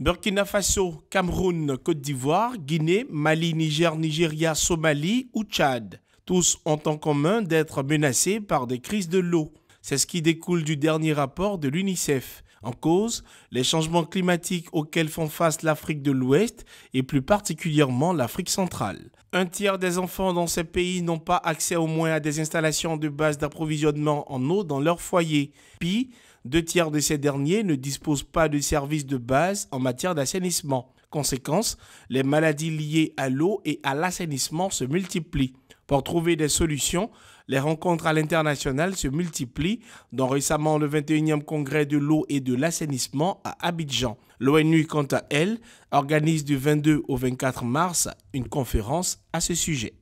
Burkina Faso, Cameroun, Côte d'Ivoire, Guinée, Mali, Niger, Nigeria, Somalie ou Tchad. Tous ont en commun d'être menacés par des crises de l'eau. C'est ce qui découle du dernier rapport de l'UNICEF. En cause, les changements climatiques auxquels font face l'Afrique de l'Ouest et plus particulièrement l'Afrique centrale. Un tiers des enfants dans ces pays n'ont pas accès au moins à des installations de base d'approvisionnement en eau dans leur foyer. Puis, deux tiers de ces derniers ne disposent pas de services de base en matière d'assainissement. Conséquence, les maladies liées à l'eau et à l'assainissement se multiplient. Pour trouver des solutions, les rencontres à l'international se multiplient, dont récemment le 21e congrès de l'eau et de l'assainissement à Abidjan. L'ONU, quant à elle, organise du 22 au 24 mars une conférence à ce sujet.